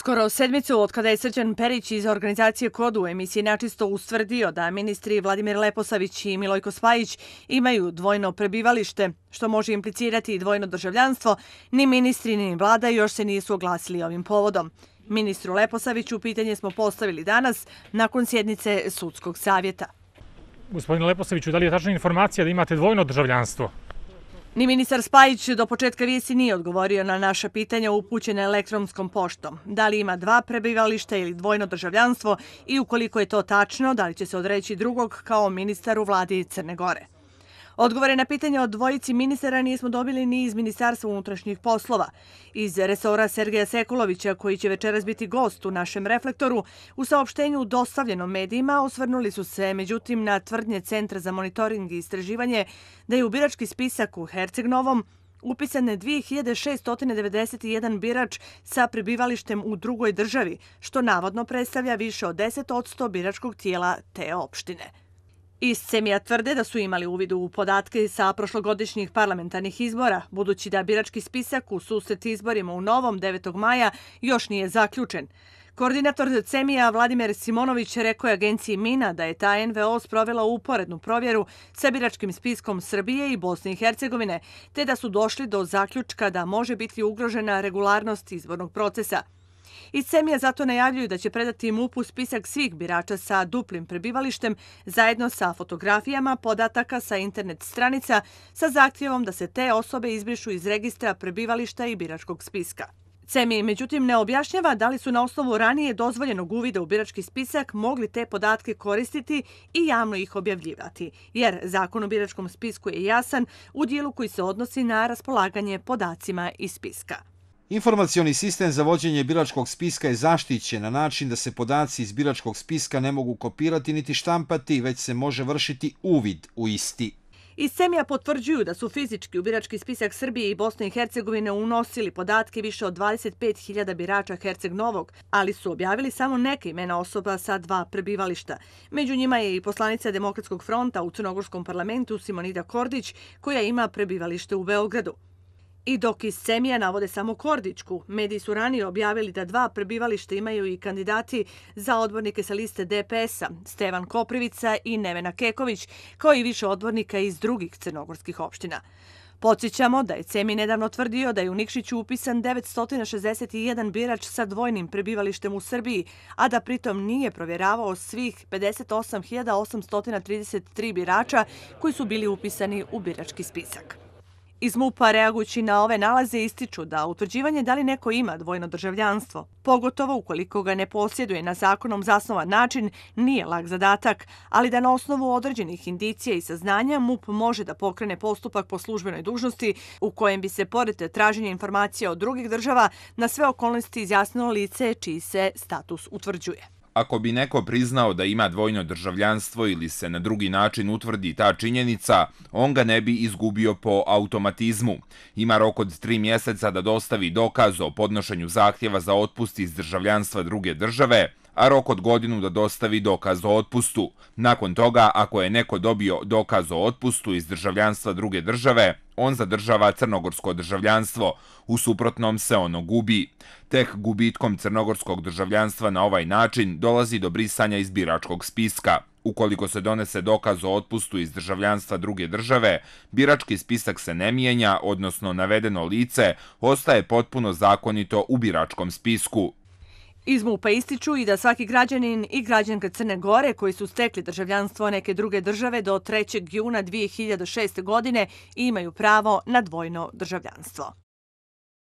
Skoro sedmicu od kada je Srđan Perić iz organizacije KODU emisiji načisto ustvrdio da ministri Vladimir Leposavić i Milojko Spajić imaju dvojno prebivalište, što može implicirati i dvojno državljanstvo, ni ministri ni vlada još se nisu oglasili ovim povodom. Ministru Leposaviću pitanje smo postavili danas nakon sjednice Sudskog savjeta. Gospodine Leposaviću, da li je tačna informacija da imate dvojno državljanstvo? Ni ministar Spajić do početka vijesti nije odgovorio na naša pitanja upućene elektronskom poštom. Da li ima dva prebivališta ili dvojno državljanstvo i ukoliko je to tačno, da li će se odreći drugog kao ministar u vladi Crne Gore? Odgovore na pitanje od dvojici ministara nismo dobili ni iz Ministarstva unutrašnjih poslova. Iz resora Sergeja Sekulovića, koji će večeras biti gost u našem reflektoru, u saopštenju dostavljenom medijima osvrnuli su se, međutim, na tvrdnje Centra za monitoring i istraživanje da je u birački spisak u Herceg-Novom upisane 2691 birač sa prebivalištem u drugoj državi, što navodno predstavlja više od 10 biračkog tijela te opštine. Iz Cemija tvrde da su imali uvidu u podatke sa prošlogodišnjih parlamentarnih izbora, budući da birački spisak u susret izborima u Novom 9. maja još nije zaključen. Koordinator Cemija Vladimir Simonović rekao je agenciji Mina da je ta NVO sprovela uporednu provjeru sa biračkim spiskom Srbije i Bosne i Hercegovine, te da su došli do zaključka da može biti ugrožena regularnost izbornog procesa. I Semija zato najavljuju da će predati im upu spisak svih birača sa duplim prebivalištem zajedno sa fotografijama, podataka sa internet stranica sa zahtjevom da se te osobe izbrišu iz registra prebivališta i biračkog spiska. CEMI međutim ne objašnjava da li su na osnovu ranije dozvoljenog uvida u birački spisak mogli te podatke koristiti i javno ih objavljivati, jer zakon o biračkom spisku je jasan u dijelu koji se odnosi na raspolaganje podacima iz spiska. Informacioni sistem za vođenje biračkog spiska je zaštićen na način da se podaci iz biračkog spiska ne mogu kopirati niti štampati, već se može vršiti uvid u isti. Iz Semija potvrđuju da su fizički u birački spisak Srbije i Bosne i Hercegovine unosili podatke više od 25.000 birača Herceg Novog, ali su objavili samo neke imena osoba sa dva prebivališta. Među njima je i poslanica Demokratskog fronta u Crnogorskom parlamentu Simonida Kordić, koja ima prebivalište u Beogradu. I dok iz Semija navode samo Kordičku, mediji su ranije objavili da dva prebivališta imaju i kandidati za odbornike sa liste DPS-a, Stevan Koprivica i Nevena Keković, kao i više odbornika iz drugih crnogorskih opština. Podsjećamo da je Cemi nedavno tvrdio da je u Nikšiću upisan 961 birač sa dvojnim prebivalištem u Srbiji, a da pritom nije provjeravao svih 58.833 birača koji su bili upisani u birački spisak. Iz MUPA reagujući na ove nalaze ističu da utvrđivanje da li neko ima dvojno državljanstvo, pogotovo ukoliko ga ne posjeduje na zakonom zasnovan način, nije lak zadatak, ali da na osnovu određenih indicija i saznanja MUP može da pokrene postupak po službenoj dužnosti u kojem bi se, pored traženja informacija od drugih država, na sve okolnosti izjasnilo lice čiji se status utvrđuje. Ako bi neko priznao da ima dvojno državljanstvo ili se na drugi način utvrdi ta činjenica, on ga ne bi izgubio po automatizmu. Ima rok od tri mjeseca da dostavi dokaz o podnošenju zahtjeva za otpust iz državljanstva druge države, a rok od godinu da dostavi dokaz o otpustu. Nakon toga, ako je neko dobio dokaz o otpustu iz državljanstva druge države, on zadržava crnogorsko državljanstvo, u suprotnom se ono gubi. Tek gubitkom crnogorskog državljanstva na ovaj način dolazi do brisanja iz biračkog spiska. Ukoliko se donese dokaz o otpustu iz državljanstva druge države, birački spisak se ne mijenja, odnosno navedeno lice ostaje potpuno zakonito u biračkom spisku. Iz MUPA ističu i da svaki građanin i građanka Crne Gore koji su stekli državljanstvo neke druge države do 3. juna 2006. godine imaju pravo na dvojno državljanstvo.